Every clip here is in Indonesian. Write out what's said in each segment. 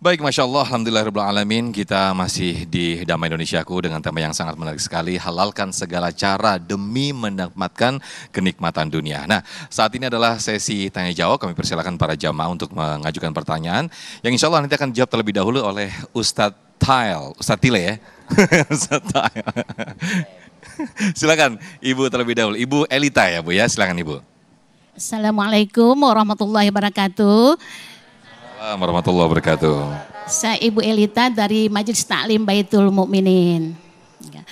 Baik, Masya Allah, Alhamdulillahirrahmanirrahim, kita masih di Damai Indonesiaku dengan tema yang sangat menarik sekali, halalkan segala cara demi mendapatkan kenikmatan dunia. Nah, saat ini adalah sesi tanya jawab, kami persilakan para jamaah untuk mengajukan pertanyaan, yang insya Allah nanti akan dijawab terlebih dahulu oleh Ustadz Tile, Ustadz Tile ya, Ustadz Tile. silakan Ibu terlebih dahulu, Ibu Elita ya Bu ya, silakan Ibu. Assalamualaikum warahmatullahi wabarakatuh. Assalamualaikum warahmatullahi wabarakatuh. Saya Ibu Elita dari Majelis Taklim Baitul Mukminin. Ya.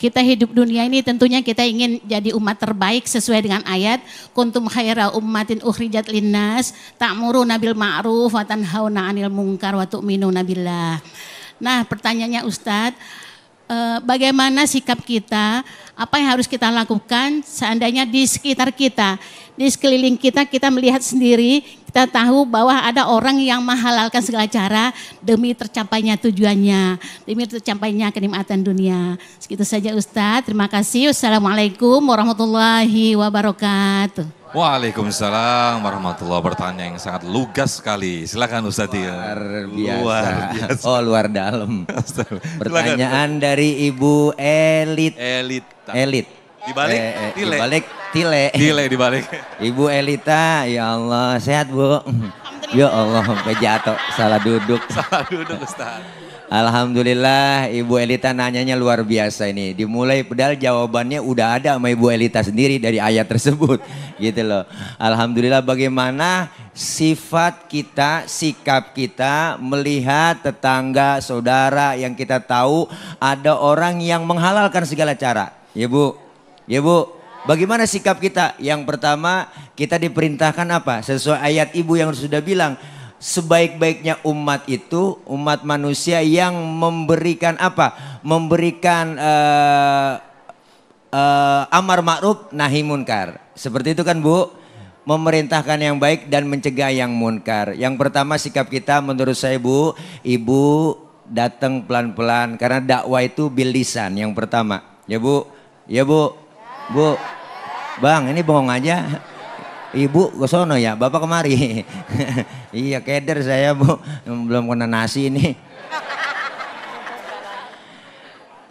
Kita hidup dunia ini tentunya kita ingin jadi umat terbaik sesuai dengan ayat kuntum khaira ummatin ukhrijat linnas ta'muru nabil ma'ruf wa tanhauna 'anil munkar wa tu'minuna billah. Nah, pertanyaannya Ustadz, Eh, bagaimana sikap kita, apa yang harus kita lakukan seandainya di sekitar kita, di sekeliling kita kita melihat sendiri, kita tahu bahwa ada orang yang menghalalkan segala cara demi tercapainya tujuannya, demi tercapainya kenikmatan dunia. Segitu saja Ustadz, terima kasih. Wassalamualaikum warahmatullahi wabarakatuh. Waalaikumsalam warahmatullahi wabarakatuh. yang sangat lugas sekali. Silakan Ustaz Luar biasa. Luar biasa. Oh luar dalam. Pertanyaan dari Ibu Elit. Elit. Elit. Dibalik? Eh, eh, tile. Dibalik tile. Tile dibalik. Ibu Elita, ya Allah sehat Bu. Ya Allah, jatuh, salah duduk. Salah duduk Ustaz. Alhamdulillah Ibu Elita nanyanya luar biasa ini. Dimulai pedal jawabannya udah ada sama Ibu Elita sendiri dari ayat tersebut. Gitu loh. Alhamdulillah bagaimana sifat kita, sikap kita melihat tetangga, saudara yang kita tahu ada orang yang menghalalkan segala cara. Ya Bu, ya Bu. Bagaimana sikap kita? Yang pertama kita diperintahkan apa? Sesuai ayat Ibu yang sudah bilang sebaik-baiknya umat itu umat manusia yang memberikan apa? Memberikan uh, uh, amar ma'ruf nahi munkar. Seperti itu kan Bu? Memerintahkan yang baik dan mencegah yang munkar. Yang pertama sikap kita menurut saya Bu, Ibu datang pelan-pelan karena dakwah itu bilisan yang pertama. Ya Bu, ya Bu. Bu. Bang, ini bohong aja. Ibu ke sono ya, Bapak kemari. iya keder saya Bu, belum kena nasi ini.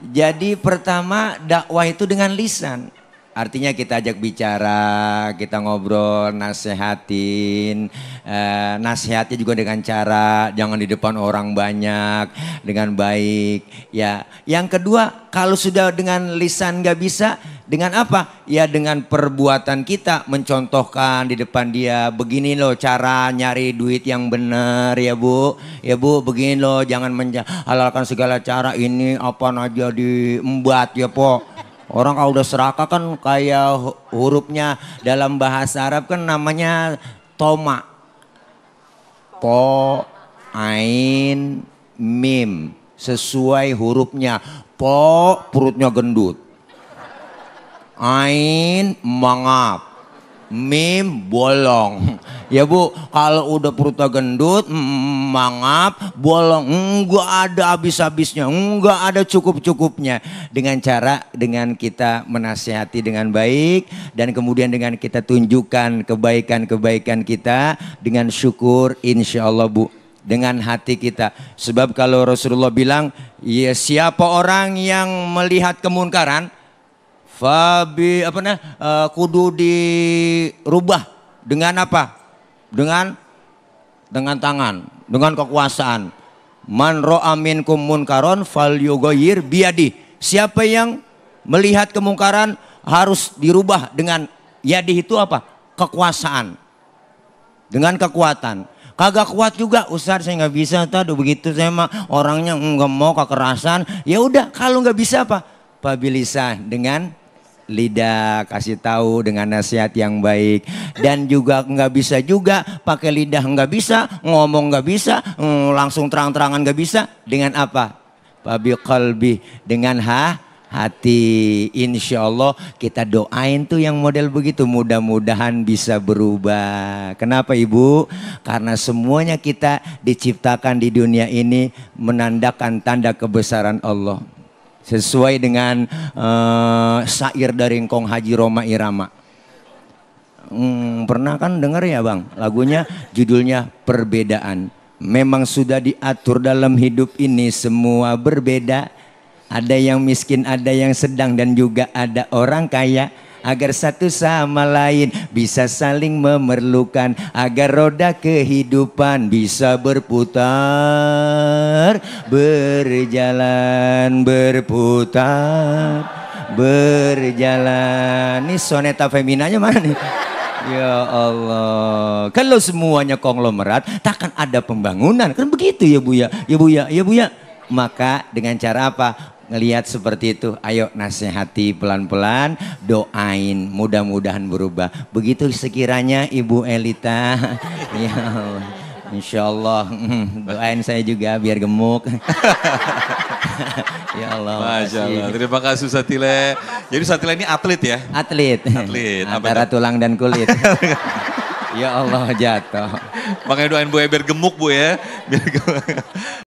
Jadi pertama dakwah itu dengan lisan. Artinya kita ajak bicara, kita ngobrol, nasehatin, eh, nasihatnya juga dengan cara jangan di depan orang banyak, dengan baik. Ya, yang kedua kalau sudah dengan lisan nggak bisa, dengan apa? Ya dengan perbuatan kita mencontohkan di depan dia begini loh cara nyari duit yang benar ya bu, ya bu begini loh jangan menjalankan segala cara ini apa aja diembat ya po Orang kalau udah serakah kan kayak hurufnya dalam bahasa Arab kan namanya toma. Po, ain, mim. Sesuai hurufnya. Po, perutnya gendut. Ain, mangap mim bolong. Ya bu, kalau udah perutnya gendut, mm, mangap, bolong, enggak ada habis-habisnya, enggak ada cukup-cukupnya. Dengan cara, dengan kita menasihati dengan baik, dan kemudian dengan kita tunjukkan kebaikan-kebaikan kita, dengan syukur insya Allah bu dengan hati kita. Sebab kalau Rasulullah bilang, ya siapa orang yang melihat kemunkaran, Fabi apa nih eh, uh, kudu dirubah dengan apa? Dengan dengan tangan, dengan kekuasaan. Man amin kumun karon, fal yugoyir biadi. Siapa yang melihat kemungkaran harus dirubah dengan yadi itu apa? Kekuasaan. Dengan kekuatan. Kagak kuat juga Ustaz saya nggak bisa tadi begitu saya mah orangnya nggak mau kekerasan ya udah kalau nggak bisa apa Pabilisa dengan lidah kasih tahu dengan nasihat yang baik dan juga nggak bisa juga pakai lidah nggak bisa ngomong nggak bisa mm, langsung terang-terangan nggak bisa dengan apa babi kalbi dengan ha hati insya Allah kita doain tuh yang model begitu mudah-mudahan bisa berubah kenapa ibu karena semuanya kita diciptakan di dunia ini menandakan tanda kebesaran Allah sesuai dengan uh, syair dari Kong Haji Roma Irama. Hmm, pernah kan dengar ya bang lagunya judulnya perbedaan memang sudah diatur dalam hidup ini semua berbeda ada yang miskin ada yang sedang dan juga ada orang kaya agar satu sama lain bisa saling memerlukan agar roda kehidupan bisa berputar berjalan berputar berjalan ini soneta feminanya mana nih Ya Allah, kalau semuanya konglomerat, takkan ada pembangunan. Kan begitu ya Buya, ya, Buya, ya, Buya. Ya, ya? Maka dengan cara apa? Ngelihat seperti itu, ayo nasihati pelan-pelan, doain, mudah-mudahan berubah. Begitu sekiranya Ibu Elita. ya Allah. Insya Allah hmm, doain saya juga biar gemuk. ya Allah. Masya Allah. Terima kasih Satile. Jadi Satile ini atlet ya? Atlet. Atlet. Antara Apa tulang dan kulit. ya Allah jatuh. Makanya doain Bu ya biar gemuk Bu ya. Biar gemuk.